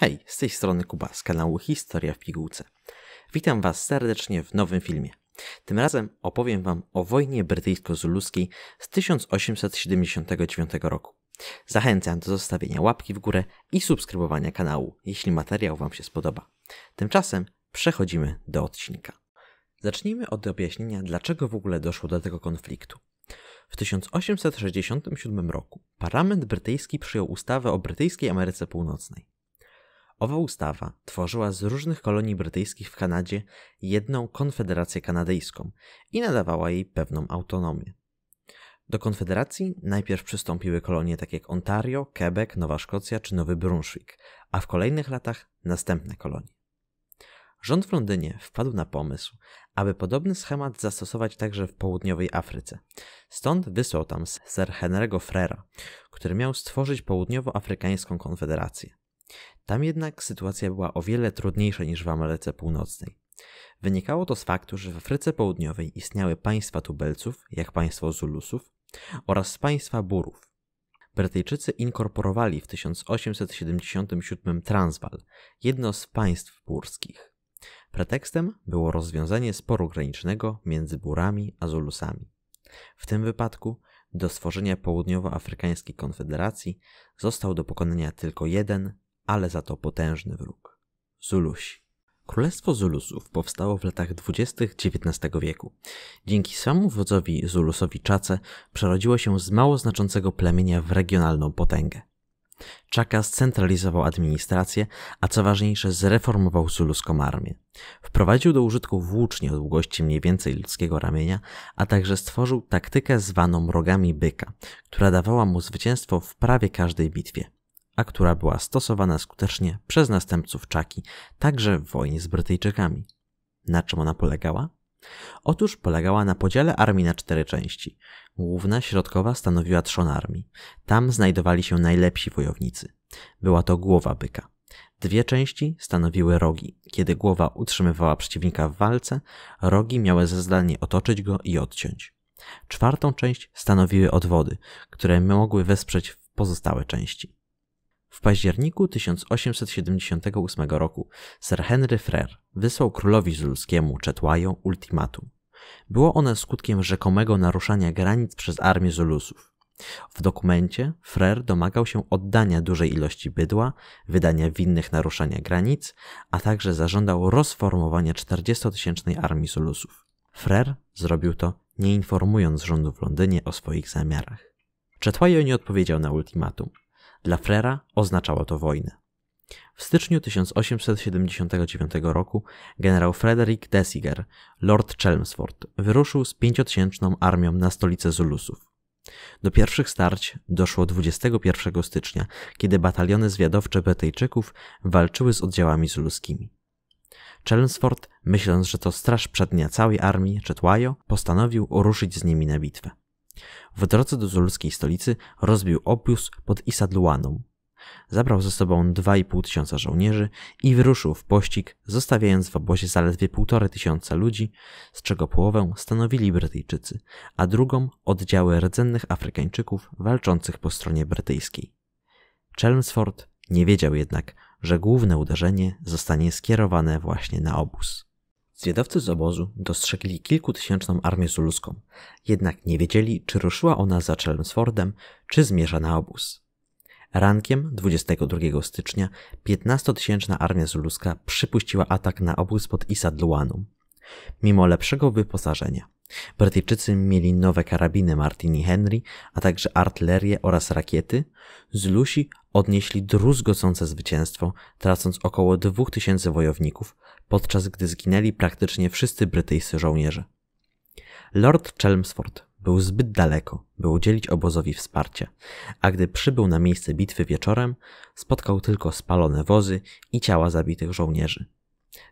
Hej, z tej strony Kuba z kanału Historia w Pigułce. Witam Was serdecznie w nowym filmie. Tym razem opowiem Wam o wojnie brytyjsko-zuluskiej z 1879 roku. Zachęcam do zostawienia łapki w górę i subskrybowania kanału, jeśli materiał Wam się spodoba. Tymczasem przechodzimy do odcinka. Zacznijmy od objaśnienia, dlaczego w ogóle doszło do tego konfliktu. W 1867 roku parlament brytyjski przyjął ustawę o brytyjskiej Ameryce Północnej. Owa ustawa tworzyła z różnych kolonii brytyjskich w Kanadzie jedną konfederację kanadyjską i nadawała jej pewną autonomię. Do konfederacji najpierw przystąpiły kolonie takie jak Ontario, Quebec, Nowa Szkocja czy Nowy Brunswick, a w kolejnych latach następne kolonie. Rząd w Londynie wpadł na pomysł, aby podobny schemat zastosować także w południowej Afryce. Stąd wysłał tam Sir Henry'ego Frera, który miał stworzyć południowoafrykańską konfederację. Tam jednak sytuacja była o wiele trudniejsza niż w Ameryce Północnej. Wynikało to z faktu, że w Afryce Południowej istniały państwa tubelców, jak państwo Zulusów, oraz państwa Burów. Brytyjczycy inkorporowali w 1877 Transwal, jedno z państw burskich. Pretekstem było rozwiązanie sporu granicznego między Burami a Zulusami. W tym wypadku do stworzenia Południowoafrykańskiej Konfederacji został do pokonania tylko jeden ale za to potężny wróg Zulusi. Królestwo Zulusów powstało w latach dwudziestych XIX wieku. Dzięki samu wodzowi Zulusowi Czace przerodziło się z mało znaczącego plemienia w regionalną potęgę. Czaka scentralizował administrację, a co ważniejsze zreformował zuluską armię. Wprowadził do użytku włócznie o długości mniej więcej ludzkiego ramienia, a także stworzył taktykę zwaną rogami byka, która dawała mu zwycięstwo w prawie każdej bitwie a która była stosowana skutecznie przez następców Czaki także w wojnie z Brytyjczykami. Na czym ona polegała? Otóż polegała na podziale armii na cztery części. Główna, środkowa stanowiła trzon armii. Tam znajdowali się najlepsi wojownicy. Była to głowa byka. Dwie części stanowiły rogi. Kiedy głowa utrzymywała przeciwnika w walce, rogi miały za zadanie otoczyć go i odciąć. Czwartą część stanowiły odwody, które mogły wesprzeć pozostałe części. W październiku 1878 roku Sir Henry Frere wysłał królowi zulskiemu Czetłają ultimatum. Było one skutkiem rzekomego naruszania granic przez armię Zulusów. W dokumencie Frere domagał się oddania dużej ilości bydła, wydania winnych naruszania granic, a także zażądał rozformowania 40-tysięcznej armii Zulusów. Frere zrobił to, nie informując rządu w Londynie o swoich zamiarach. Czetwajo nie odpowiedział na ultimatum. Dla Frera oznaczało to wojnę. W styczniu 1879 roku generał Frederick Desiger, lord Chelmsford, wyruszył z pięciotysięczną armią na stolicę Zulusów. Do pierwszych starć doszło 21 stycznia, kiedy bataliony zwiadowcze Brytyjczyków walczyły z oddziałami zuluskimi. Chelmsford, myśląc, że to straż przednia całej armii Czetłajo, postanowił ruszyć z nimi na bitwę. W drodze do zulskiej stolicy rozbił opus pod Isadluaną. Zabrał ze sobą 2,5 tysiąca żołnierzy i wyruszył w pościg, zostawiając w obozie zaledwie 1,5 tysiąca ludzi, z czego połowę stanowili Brytyjczycy, a drugą oddziały rdzennych Afrykańczyków walczących po stronie brytyjskiej. Chelmsford nie wiedział jednak, że główne uderzenie zostanie skierowane właśnie na obóz. Zwiadowcy z obozu dostrzegli kilkutysięczną armię zuluską, jednak nie wiedzieli, czy ruszyła ona za Chelmsfordem, czy zmierza na obóz. Rankiem 22 stycznia 15-tysięczna armia zuluska przypuściła atak na obóz pod Isadluanu, mimo lepszego wyposażenia. Brytyjczycy mieli nowe karabiny Martini Henry, a także artylerię oraz rakiety. Z Lusi odnieśli druzgocące zwycięstwo, tracąc około 2000 wojowników, podczas gdy zginęli praktycznie wszyscy brytyjscy żołnierze. Lord Chelmsford był zbyt daleko, by udzielić obozowi wsparcia, a gdy przybył na miejsce bitwy wieczorem, spotkał tylko spalone wozy i ciała zabitych żołnierzy.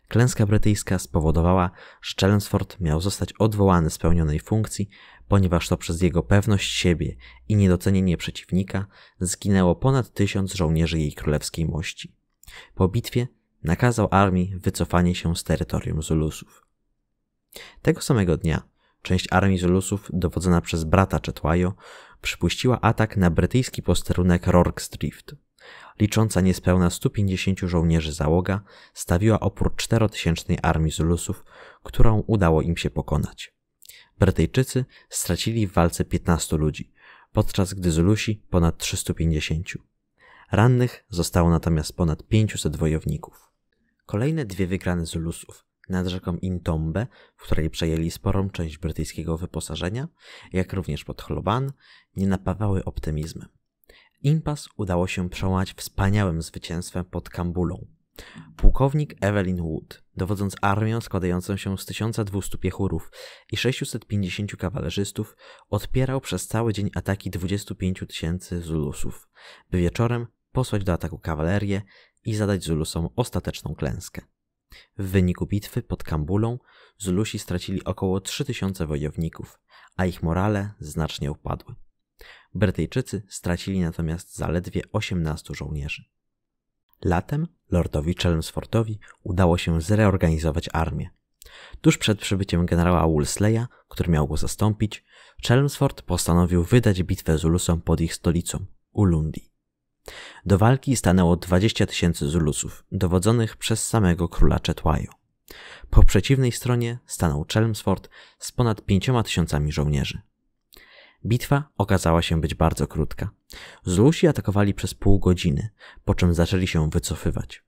Klęska brytyjska spowodowała, że Chelmsford miał zostać odwołany z pełnionej funkcji, ponieważ to przez jego pewność siebie i niedocenienie przeciwnika zginęło ponad tysiąc żołnierzy jej królewskiej mości. Po bitwie nakazał armii wycofanie się z terytorium Zulusów. Tego samego dnia część armii Zulusów, dowodzona przez brata Chetwajo, przypuściła atak na brytyjski posterunek Rorksdrift. Drift – Licząca niespełna 150 żołnierzy załoga stawiła opór czterotysięcznej armii Zulusów, którą udało im się pokonać. Brytyjczycy stracili w walce 15 ludzi, podczas gdy Zulusi ponad 350. Rannych zostało natomiast ponad 500 wojowników. Kolejne dwie wygrane Zulusów nad rzeką Intombe, w której przejęli sporą część brytyjskiego wyposażenia, jak również pod Chloban, nie napawały optymizmem. Impas udało się przełamać wspaniałym zwycięstwem pod Kambulą. Pułkownik Evelyn Wood, dowodząc armią składającą się z 1200 piechurów i 650 kawalerzystów, odpierał przez cały dzień ataki 25 tysięcy Zulusów, by wieczorem posłać do ataku kawalerię i zadać Zulusom ostateczną klęskę. W wyniku bitwy pod Kambulą Zulusi stracili około 3000 wojowników, a ich morale znacznie upadły. Brytyjczycy stracili natomiast zaledwie 18 żołnierzy. Latem lordowi Chelmsfordowi udało się zreorganizować armię. Tuż przed przybyciem generała Woolsleya, który miał go zastąpić, Chelmsford postanowił wydać bitwę Zulusom pod ich stolicą, Ulundi. Do walki stanęło 20 tysięcy Zulusów, dowodzonych przez samego króla Chetwaju. Po przeciwnej stronie stanął Chelmsford z ponad 5 tysiącami żołnierzy. Bitwa okazała się być bardzo krótka. Zlusi atakowali przez pół godziny, po czym zaczęli się wycofywać.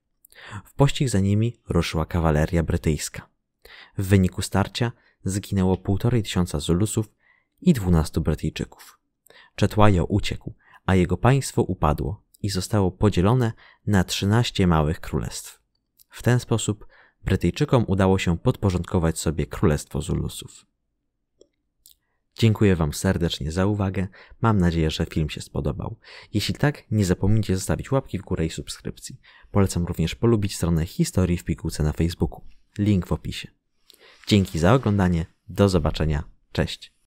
W pościg za nimi ruszyła kawaleria brytyjska. W wyniku starcia zginęło półtorej tysiąca Zulusów i dwunastu Brytyjczyków. Czetłajo uciekł, a jego państwo upadło i zostało podzielone na trzynaście małych królestw. W ten sposób Brytyjczykom udało się podporządkować sobie Królestwo Zulusów. Dziękuję Wam serdecznie za uwagę. Mam nadzieję, że film się spodobał. Jeśli tak, nie zapomnijcie zostawić łapki w górę i subskrypcji. Polecam również polubić stronę Historii w Pigułce na Facebooku. Link w opisie. Dzięki za oglądanie. Do zobaczenia. Cześć.